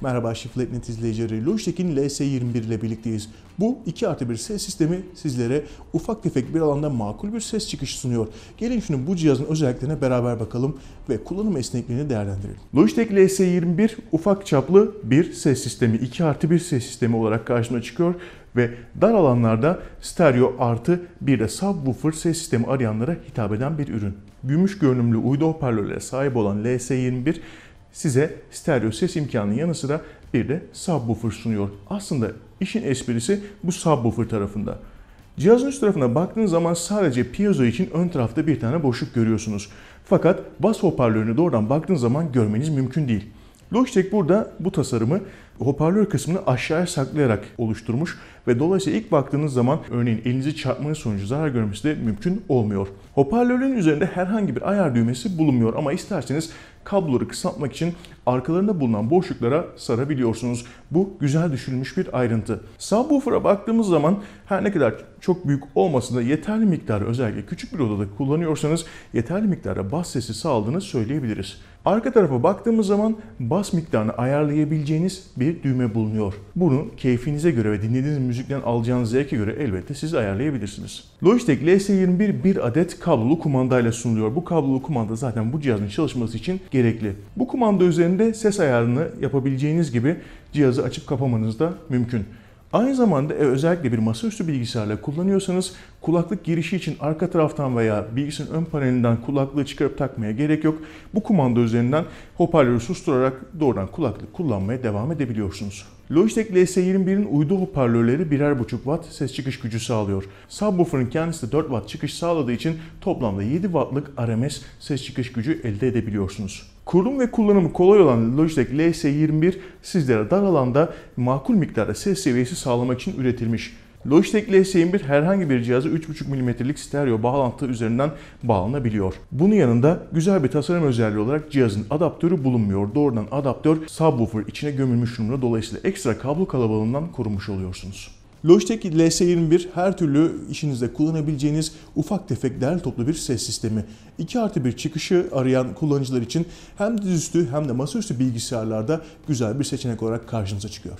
Merhaba Şifletnet izleyicileri, Logitech'in LS21 ile birlikteyiz. Bu 2 artı 1 ses sistemi sizlere ufak tefek bir alanda makul bir ses çıkışı sunuyor. Gelin şimdi bu cihazın özelliklerine beraber bakalım ve kullanım esnekliğini değerlendirelim. Logitech LS21 ufak çaplı bir ses sistemi, 2 artı 1 ses sistemi olarak karşına çıkıyor ve dar alanlarda stereo artı bir de subwoofer ses sistemi arayanlara hitap eden bir ürün. Gümüş görünümlü uydu hoparlörlere sahip olan LS21 size stereo ses imkanının yanı sıra bir de subwoofer sunuyor. Aslında işin esprisi bu subwoofer tarafında. Cihazın üst tarafına baktığınız zaman sadece piezo için ön tarafta bir tane boşluk görüyorsunuz. Fakat bas hoparlörünü doğrudan baktığınız zaman görmeniz mümkün değil. Logitech burada bu tasarımı hoparlör kısmını aşağıya saklayarak oluşturmuş ve dolayısıyla ilk baktığınız zaman örneğin elinizi çarpmanız sonucu zarar görmesi de mümkün olmuyor. Hoparlörün üzerinde herhangi bir ayar düğmesi bulunmuyor ama isterseniz kabloları kısaltmak için arkalarında bulunan boşluklara sarabiliyorsunuz. Bu güzel düşünülmüş bir ayrıntı. Subwoofer'a baktığımız zaman her ne kadar çok büyük olmasa da yeterli miktarı özellikle küçük bir odada kullanıyorsanız yeterli miktarda bas sesi sağladığını söyleyebiliriz. Arka tarafa baktığımız zaman bas miktarını ayarlayabileceğiniz bir düğme bulunuyor. Bunu keyfinize göre ve dinlediğiniz müzikten alacağınız zevke göre elbette siz ayarlayabilirsiniz. Logitech LS21 bir adet kablolu kumandayla sunuluyor. Bu kablolu kumanda zaten bu cihazın çalışması için gerekli. Bu kumanda üzerinde ses ayarını yapabileceğiniz gibi cihazı açıp kapamanız da mümkün. Aynı zamanda e, özellikle bir masaüstü bilgisayarla kullanıyorsanız kulaklık girişi için arka taraftan veya bilgisayarın ön panelinden kulaklığı çıkarıp takmaya gerek yok. Bu kumanda üzerinden hoparlörü susturarak doğrudan kulaklık kullanmaya devam edebiliyorsunuz. Logitech LS21'in uydu hoparlörleri 1,5 watt ses çıkış gücü sağlıyor. Subwoofer'ın kendisi de 4 watt çıkış sağladığı için toplamda 7 wattlık RMS ses çıkış gücü elde edebiliyorsunuz. Kurum ve kullanımı kolay olan Logitech LS21 sizlere dar alanda makul miktarda ses seviyesi sağlamak için üretilmiş. Logitech LS21 herhangi bir cihazı 3.5 mm'lik stereo bağlantı üzerinden bağlanabiliyor. Bunun yanında güzel bir tasarım özelliği olarak cihazın adaptörü bulunmuyor. Doğrudan adaptör subwoofer içine gömülmüş durumda dolayısıyla ekstra kablo kalabalığından korunmuş oluyorsunuz. Logitech LS21 her türlü işinizde kullanabileceğiniz ufak tefek değerli toplu bir ses sistemi. 2 artı bir çıkışı arayan kullanıcılar için hem dizüstü hem de masaüstü bilgisayarlarda güzel bir seçenek olarak karşınıza çıkıyor.